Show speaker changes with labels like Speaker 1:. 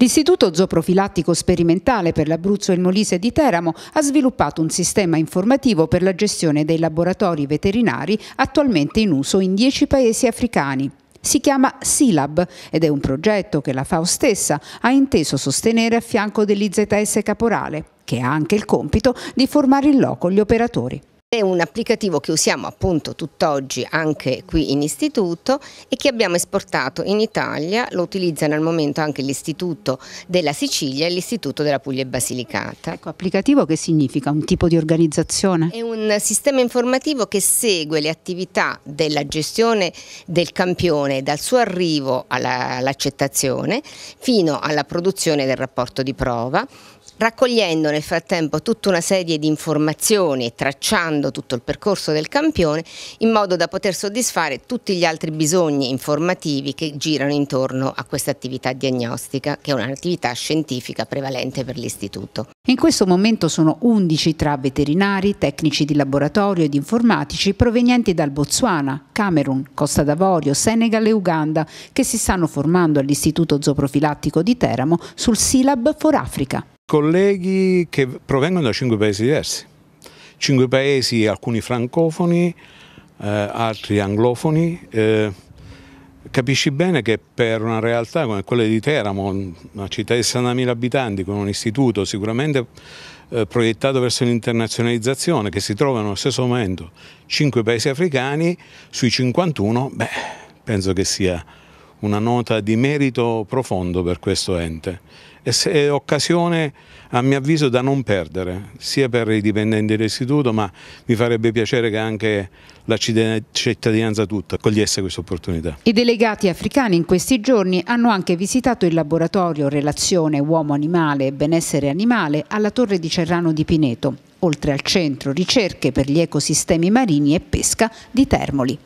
Speaker 1: L'Istituto Zooprofilattico Sperimentale per l'Abruzzo e il Molise di Teramo ha sviluppato un sistema informativo per la gestione dei laboratori veterinari attualmente in uso in 10 paesi africani. Si chiama SILAB ed è un progetto che la FAO stessa ha inteso sostenere a fianco dell'IZS Caporale, che ha anche il compito di formare in loco gli operatori.
Speaker 2: È un applicativo che usiamo appunto tutt'oggi anche qui in istituto e che abbiamo esportato in Italia, lo utilizzano al momento anche l'Istituto della Sicilia e l'Istituto della Puglia e Basilicata. Ecco, applicativo che significa? Un tipo di organizzazione? È un sistema informativo che segue le attività della gestione del campione dal suo arrivo all'accettazione fino alla produzione del rapporto di prova raccogliendo nel frattempo tutta una serie di informazioni e tracciando tutto il percorso del campione in modo da poter soddisfare tutti gli altri bisogni informativi che girano intorno a questa attività diagnostica che è un'attività scientifica prevalente per l'istituto.
Speaker 1: In questo momento sono 11 tra veterinari, tecnici di laboratorio ed informatici provenienti dal Botswana, Camerun, Costa d'Avorio, Senegal e Uganda che si stanno formando all'Istituto Zooprofilattico di Teramo sul Silab for Africa
Speaker 3: colleghi che provengono da cinque paesi diversi, cinque paesi alcuni francofoni, eh, altri anglofoni. Eh, capisci bene che per una realtà come quella di Teramo, una città di 60.000 abitanti con un istituto sicuramente eh, proiettato verso l'internazionalizzazione, che si trova allo stesso momento cinque paesi africani, sui 51, beh, penso che sia una nota di merito profondo per questo ente. È occasione a mio avviso da non perdere, sia per i dipendenti dell'istituto, ma mi farebbe piacere che anche la cittadinanza tutta cogliesse questa opportunità.
Speaker 1: I delegati africani in questi giorni hanno anche visitato il laboratorio Relazione Uomo-Animale e Benessere Animale alla Torre di Cerrano di Pineto, oltre al centro ricerche per gli ecosistemi marini e pesca di Termoli.